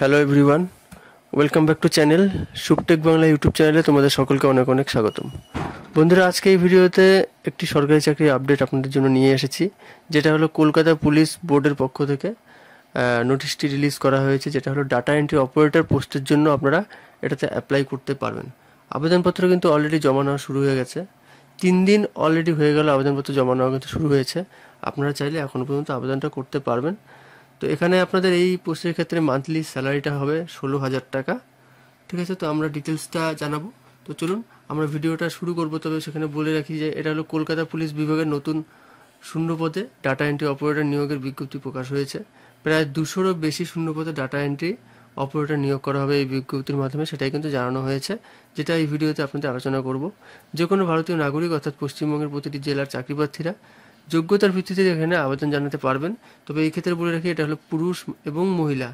hello everyone welcome back to channel সুপটেক Bangla YouTube চ্যানেলে তোমাদের সকলকে অনেক অনেক স্বাগতম বন্ধুরা আজকে এই ভিডিওতে একটি সরকারি চাকরির আপডেট আপনাদের জন্য নিয়ে এসেছি যেটা হলো কলকাতা পুলিশ বোর্ডের পক্ষ থেকে নোটিশটি রিলিজ করা হয়েছে যেটা হলো ডাটা এন্ট্রি অপারেটর পোস্টের জন্য আপনারা এটাতে অ্যাপ্লাই করতে পারবেন আবেদনপত্র কিন্তু অলরেডি জমা নেওয়া শুরু হয়ে গেছে তিন দিন অলরেডি হয়ে গেল আবেদনপত্র জমা নেওয়া কিন্তু শুরু হয়েছে আপনারা চাইলে এখনও পর্যন্ত আবেদনটা করতে পারবেন তো এখানে আপনাদের এই পোস্টের ক্ষেত্রে মান্থলি স্যালারিটা হবে ষোলো হাজার টাকা ঠিক আছে তো আমরা ডিটেলসটা জানাবো তো চলুন আমরা ভিডিওটা শুরু করবো তবে সেখানে বলে রাখি যে এটা হলো কলকাতা পুলিশ বিভাগের নতুন শূন্য পদে ডাটা এন্ট্রি অপারেটর নিয়োগের বিজ্ঞপ্তি প্রকাশ হয়েছে প্রায় দুশোরও বেশি শূন্য পদে ডাটা এন্ট্রি অপারেটর নিয়োগ করা হবে এই বিজ্ঞপ্তির মাধ্যমে সেটাই কিন্তু জানানো হয়েছে যেটা এই ভিডিওতে আপনাদের আলোচনা করব যে কোনো ভারতীয় নাগরিক অর্থাৎ পশ্চিমবঙ্গের প্রতিটি জেলার চাকরিপ্রার্থীরা যোগ্যতার ভিত্তিতে এখানে আবেদন জানাতে পারবেন তবে এই ক্ষেত্রে বলে রাখি এটা হলো পুরুষ এবং মহিলা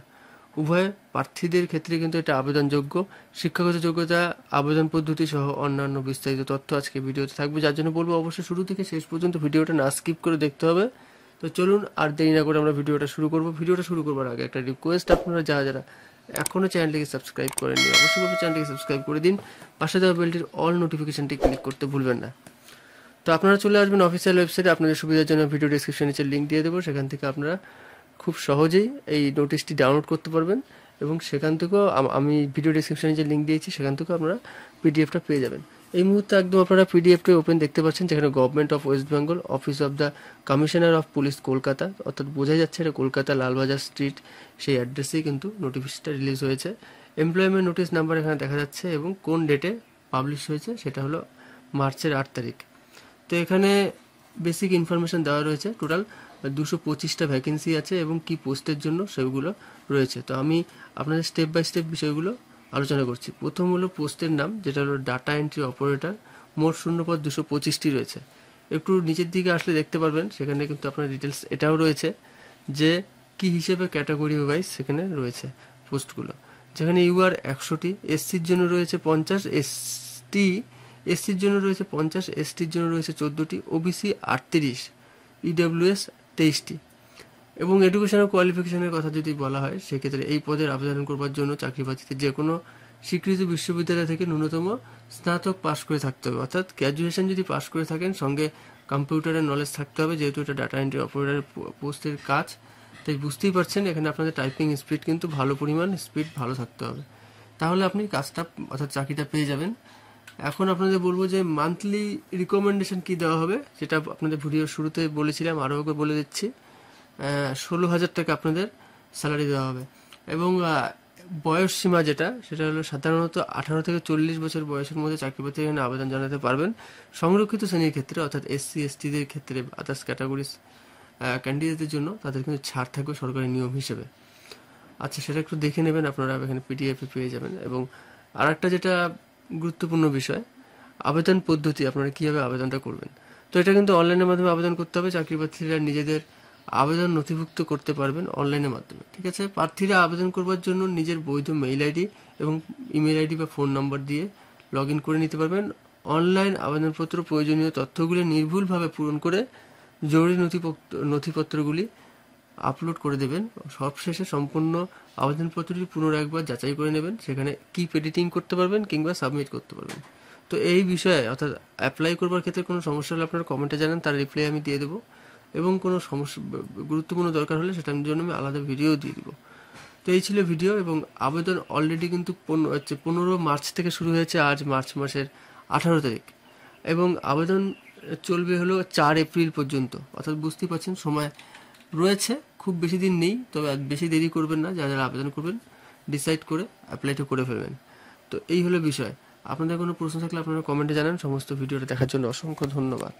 উভয় প্রার্থীদের ক্ষেত্রে কিন্তু এটা আবেদনযোগ্য শিক্ষাগত যোগ্যতা আবেদন পদ্ধতি সহ অন্যান্য বিস্তারিত তথ্য আজকে ভিডিওতে থাকবে যার জন্য বলবো অবশ্যই শুরু থেকে শেষ পর্যন্ত ভিডিওটা না স্কিপ করে দেখতে হবে তো চলুন আর দেরি না করে আমরা ভিডিওটা শুরু করব ভিডিওটা শুরু করবার আগে একটা রিকোয়েস্ট আপনারা যারা যারা এখনও চ্যানেলটিকে সাবস্ক্রাইব করেননি অবশ্যই চ্যানেলটিকে সাবস্ক্রাইব করে দিন পাশে দেওয়া বেলটির অল নোটিফিকেশানটি ক্লিক করতে ভুলবেন না তো আপনারা চলে আসবেন অফিসিয়াল ওয়েবসাইটে আপনাদের সুবিধার জন্য ভিডিও ডিসক্রিপশনে নিচে লিঙ্ক দিয়ে দেবো সেখান থেকে আপনারা খুব সহজেই এই নোটিশটি ডাউনলোড করতে পারবেন এবং সেখান থেকেও আমি ভিডিও ডিসক্রিপশানে যে লিঙ্ক দিয়েছি সেখান থেকেও আপনারা পিডিএফটা পেয়ে যাবেন এই মুহূর্তে একদম আপনারা পিডিএফটি ওপেন দেখতে পাচ্ছেন যেখানে government of West Bengal office of the commissioner of police Kolkata অর্থাৎ বোঝা যাচ্ছে এটা কলকাতা লালবাজার স্ট্রিট সেই অ্যাড্রেসেই কিন্তু নোটিফিসটা রিলিজ হয়েছে এমপ্লয়মেন্ট নোটিশ নাম্বার এখানে দেখা যাচ্ছে এবং কোন ডেটে পাবলিশ হয়েছে সেটা হলো মার্চের আট তারিখ তো এখানে বেসিক ইনফরমেশান দেওয়া রয়েছে টোটাল দুশো পঁচিশটা ভ্যাকেন্সি আছে এবং কি পোস্টের জন্য সেগুলো রয়েছে তো আমি আপনাদের স্টেপ বাই স্টেপ বিষয়গুলো আলোচনা করছি প্রথম হলো পোস্টের নাম যেটা হলো ডাটা এন্ট্রি অপারেটর মোট পদ দুশো পঁচিশটি রয়েছে একটু নিচের দিকে আসলে দেখতে পারবেন সেখানে কিন্তু আপনার ডিটেলস এটাও রয়েছে যে কি হিসেবে ক্যাটাগরি ওয়াইজ সেখানে রয়েছে পোস্টগুলো যেখানে ইউআর একশোটি এসসির জন্য রয়েছে পঞ্চাশ এসটি এসসির জন্য রয়েছে পঞ্চাশ এসটির জন্য রয়েছে চোদ্দোটি ওবিসি আটত্রিশ ইডাব্লিউএস e তেইশটি এবং এডুকেশনাল কোয়ালিফিকেশনের কথা যদি বলা হয় সেক্ষেত্রে এই পদের আবেদন করবার জন্য চাকরি প্রার্থীতে যে কোনো স্বীকৃত বিশ্ববিদ্যালয় থেকে ন্যূনতম স্নাতক পাশ করে থাকতে হবে অর্থাৎ গ্র্যাজুয়েশন যদি পাশ করে থাকেন সঙ্গে কম্পিউটারের নলেজ থাকতে হবে যেহেতু এটা ডাটা এন্ট্রি অপারেটারের পোস্টের কাজ তাই বুঝতেই পারছেন এখানে আপনাদের টাইপিং স্পিড কিন্তু ভালো পরিমাণ স্পিড ভালো থাকতে হবে তাহলে আপনি কাজটা অর্থাৎ চাকরিটা পেয়ে যাবেন এখন আপনাদের বলবো যে মান্থলি রিকমেন্ডেশন কি দেওয়া হবে সেটা আপনাদের ভিডিও শুরুতে বলেছিলাম আরও ওকে বলে দিচ্ছি ষোলো হাজার টাকা আপনাদের স্যালারি দেওয়া হবে এবং বয়স সীমা যেটা সেটা হলো সাধারণত আঠারো থেকে চল্লিশ বছর বয়সের মধ্যে চাকরি পেতে এখানে আবেদন জানাতে পারবেন সংরক্ষিত শ্রেণীর ক্ষেত্রে অর্থাৎ এসসি এসটিদের ক্ষেত্রে আদার্স ক্যাটাগরিজ ক্যান্ডিডেটদের জন্য তাদের কিন্তু ছাড় থাকবে সরকারি নিয়ম হিসেবে আচ্ছা সেটা একটু দেখে নেবেন আপনারা এখানে পিডিএফে পেয়ে যাবেন এবং আর একটা যেটা গুরুত্বপূর্ণ বিষয় আবেদন পদ্ধতি আপনারা কীভাবে আবেদনটা করবেন তো এটা কিন্তু অনলাইনের মাধ্যমে আবেদন করতে হবে চাকরি প্রার্থীরা নিজেদের আবেদন নথিভুক্ত করতে পারবেন অনলাইনের মাধ্যমে ঠিক আছে প্রার্থীরা আবেদন করবার জন্য নিজের বৈধ মেইল আইডি এবং ইমেল আইডি বা ফোন নম্বর দিয়ে লগ ইন করে নিতে পারবেন অনলাইন আবেদনপত্র প্রয়োজনীয় তথ্যগুলি নির্ভুলভাবে পূরণ করে জরুরি নথিপত্র নথিপত্রগুলি আপলোড করে দেবেন সবশেষে সম্পূর্ণ আবেদনপত্রটি পুনরায় একবার যাচাই করে নেবেন সেখানে কি এডিটিং করতে পারবেন কিংবা সাবমিট করতে পারবেন তো এই বিষয়ে অর্থাৎ অ্যাপ্লাই করবার ক্ষেত্রে কোনো সমস্যা হলে আপনারা কমেন্টে জানান তার রিপ্লাই আমি দিয়ে দেবো এবং কোনো সমস্যা গুরুত্বপূর্ণ দরকার হলে সেটার জন্য আমি আলাদা ভিডিও দিয়ে দেবো তো এই ছিল ভিডিও এবং আবেদন অলরেডি কিন্তু পনেরো হচ্ছে পনেরো মার্চ থেকে শুরু হয়েছে আজ মার্চ মাসের আঠারো তারিখ এবং আবেদন চলবে হলো চার এপ্রিল পর্যন্ত অর্থাৎ বুঝতেই পারছেন সময় রয়েছে খুব বেশি দিন নেই তবে বেশি দেরি করবেন না যারা যারা আবেদন করবেন ডিসাইড করে অ্যাপ্লাইটা করে ফেলবেন তো এই হলো বিষয় আপনাদের কোনো প্রশ্ন থাকলে আপনারা কমেন্টে জানান সমস্ত ভিডিওটা দেখার জন্য অসংখ্য ধন্যবাদ